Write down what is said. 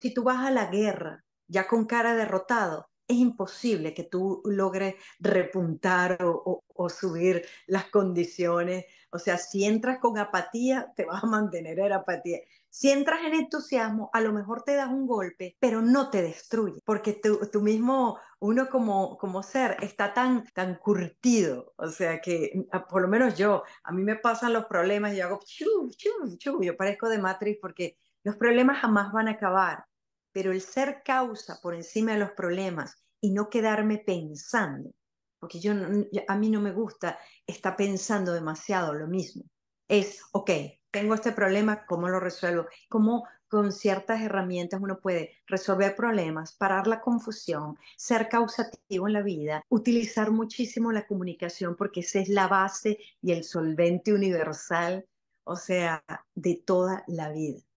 Si tú vas a la guerra ya con cara derrotado, es imposible que tú logres repuntar o, o subir las condiciones. O sea, si entras con apatía, te vas a mantener en apatía. Si entras en entusiasmo, a lo mejor te das un golpe, pero no te destruye, porque tú, mismo, uno como, como ser, está tan, tan curtido. O sea que, ah, por lo menos yo, a mí me pasan los problemas y yo hago, yo parezco de matriz porque los problemas jamás van a acabar, pero el ser causa por encima de los problemas y no quedarme pensando porque a mí no me gusta estar pensando demasiado lo mismo. Es, ok, tengo este problema, ¿cómo lo resuelvo? ¿Cómo con ciertas herramientas uno puede resolver problemas, parar la confusión, ser causativo en la vida, utilizar muchísimo la comunicación porque esa es la base y el solvente universal, o sea, de toda la vida.